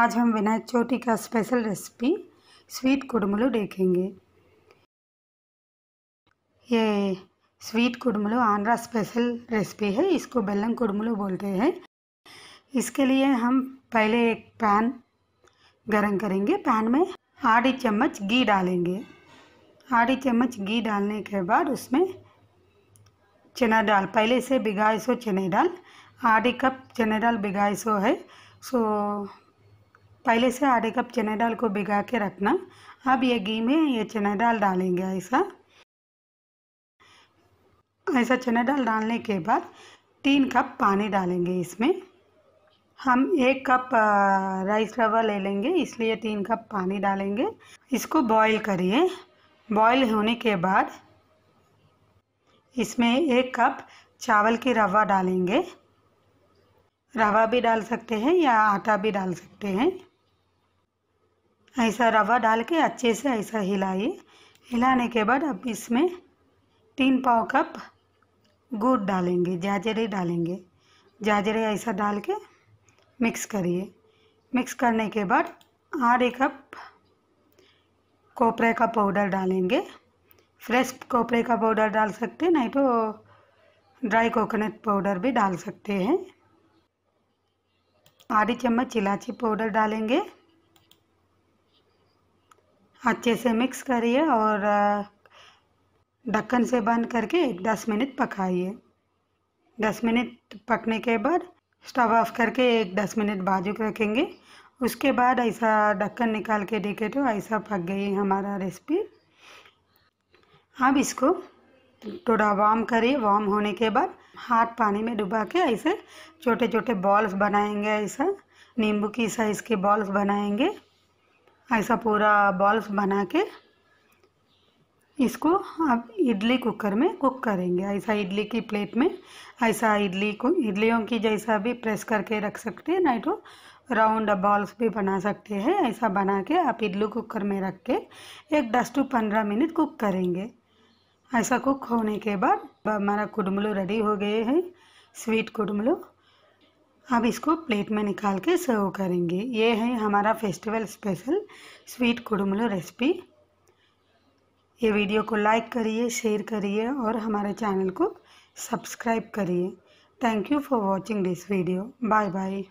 आज हम विनायक चोटी का स्पेशल रेसिपी स्वीट कुडमलो देखेंगे ये sweet kudumulu Andhra special recipe है इसको बेलन कुडमलो बोलते हैं इसके लिए हम पहले एक पैन गरम करेंगे पैन में आधी चम्मच घी डालेंगे आधी चम्मच घी डालने के बाद उसमें चना डाल पहले से भिगाए सो चने डाल आधी कप चने डाल भिगाए सो है सो पहले से आधे कप चने दाल को भिगा के रखना अब ये घी में ये चने दाल डालेंगे ऐसा ऐसा चने दाल डालने के बाद तीन कप पानी डालेंगे इसमें हम एक कप राइस रवा ले लेंगे इसलिए तीन कप पानी डालेंगे इसको बॉईल करिए बॉईल होने के बाद इसमें एक कप चावल की रवा डालेंगे रवा भी डाल सकते हैं या आटा भी डाल सकते हैं ऐसा रवा डाल के अच्छे से ऐसा हिलाइए हिलाने के बाद अब इसमें तीन पाव कप गुड़ डालेंगे जाजरे डालेंगे जाजरे ऐसा डाल के मिक्स करिए मिक्स करने के बाद आधे कप कोपरे का पाउडर डालेंगे फ्रेश कोपरे का पाउडर डाल सकते नहीं तो ड्राई कोकोनट पाउडर भी डाल सकते हैं आधी चम्मच इलायची पाउडर डालेंगे अच्छे से मिक्स करिए और ढक्कन से बंद करके एक दस मिनट पकाइए दस मिनट पकने के बाद स्टव ऑफ करके एक दस मिनट बाजू रखेंगे उसके बाद ऐसा ढक्कन निकाल के देखे तो ऐसा पक गई हमारा रेसिपी अब इसको थोड़ा वार्म करिए वार्म होने के बाद हाथ पानी में डुबा के ऐसे छोटे छोटे बॉल्स बनाएंगे ऐसा नींबू की साइज़ के बॉल्स बनाएंगे ऐसा पूरा बॉल्स बना के इसको आप इडली कुकर में कुक करेंगे ऐसा इडली की प्लेट में ऐसा इडली को इडलियों की जैसा भी प्रेस करके रख सकते हैं नहीं तो राउंड बॉल्स भी बना सकते हैं ऐसा बना के आप इडली कुकर में रख के एक दस टू पंद्रह मिनट कुक करेंगे ऐसा कुक होने के बाद हमारा कुडमलू रेडी हो गए हैं स्वीट कुडमलू अब इसको प्लेट में निकाल के सर्व करेंगे ये है हमारा festival special sweet kudumulu recipe ये वीडियो को लाइक करिए शेयर करिए और हमारे चैनल को सब्सक्राइब करिए thank you for watching this video bye bye